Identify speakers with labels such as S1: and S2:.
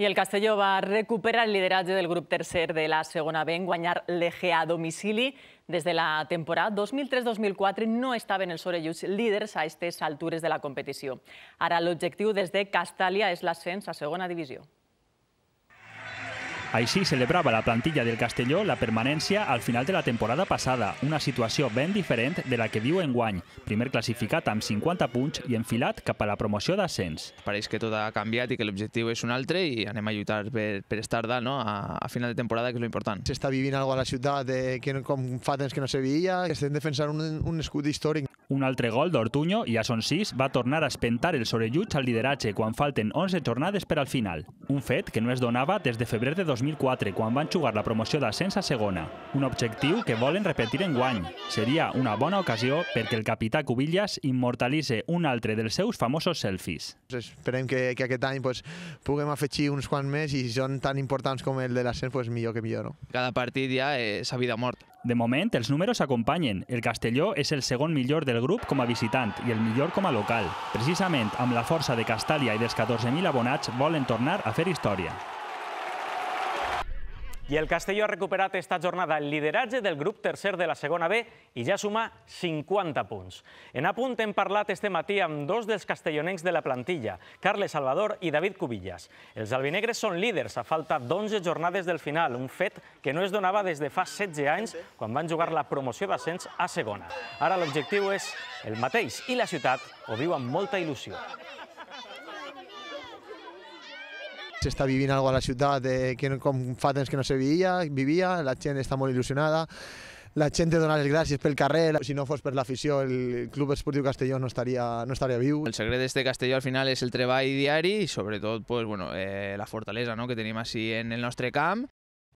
S1: I el Castelló va recuperar el lideratge del grup tercer de la segona B en guanyar l'EGA a domicili. Des de la temporada 2003-2004 no estaven els orelluts líders a aquestes altures de la competició. Ara l'objectiu des de Castàlia és l'ascens a segona divisió.
S2: Així celebrava la plantilla del Castelló la permanència al final de la temporada passada, una situació ben diferent de la que viu en guany, primer classificat amb 50 punts i enfilat cap a la promoció d'ascens.
S3: Pareix que tot ha canviat i que l'objectiu és un altre i anem a lluitar per, per estar dalt no? a, a final de temporada, que és l'important.
S4: S'està vivint alguna cosa a la ciutat eh, que, com fa temps que no se veia, estem defensant un, un escut històric.
S2: Un altre gol d'Ortuño, i ja són sis, va tornar a espentar el sorelluig al lideratge quan falten 11 jornades per al final. Un fet que no es donava des de febrer de 2004, quan van jugar la promoció d'ascens a segona. Un objectiu que volen repetir en guany. Seria una bona ocasió perquè el capità Cubillas immortalitze un altre dels seus famosos selfies.
S4: Doncs esperem que, que aquest any pues, puguem afegir uns quants més i si són tan importants com el de l'ascens, pues, millor que millor. No? Cada partit ja
S2: és a vida mort. De moment, els números acompanyen. El Castelló és el segon millor del grup com a visitant i el millor com a local. Precisament amb la força de Castàlia i dels 14.000 abonats volen tornar a fer història.
S1: I el Castelló ha recuperat esta jornada el lideratge del grup tercer de la segona B i ja suma 50 punts. En apunt hem parlat este matí amb dos dels castellonencs de la plantilla, Carles Salvador i David Cubillas. Els albinegres són líders a falta d'11 jornades del final, un fet que no es donava des de fa 16 anys quan van jugar la promoció d'ascens a segona. Ara l'objectiu és el mateix i la ciutat ho viu amb molta il·lusió.
S4: S'està vivint alguna a la ciutat eh, que com fa temps que no se vivia, vivia, la gent està molt il·lusionada, la gent dona les gràcies pel carrer, si no fos per l'afició el Club Esportiu Castelló no estaria, no estaria viu. El
S3: secret d'este Castelló al final és el treball diari i sobretot pues, bueno, eh, la fortalesa no? que tenim així en el nostre camp